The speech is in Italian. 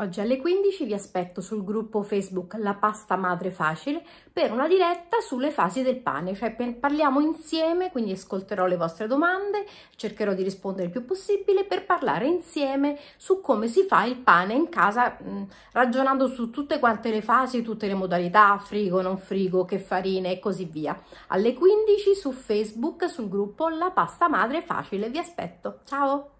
Oggi alle 15 vi aspetto sul gruppo Facebook La Pasta Madre Facile per una diretta sulle fasi del pane, cioè parliamo insieme, quindi ascolterò le vostre domande, cercherò di rispondere il più possibile per parlare insieme su come si fa il pane in casa, mh, mm, ragionando su tutte quante le fasi, tutte le modalità, frigo, non frigo, che farine e così via. Alle 15 su Facebook sul gruppo La Pasta Madre Facile vi aspetto. Ciao!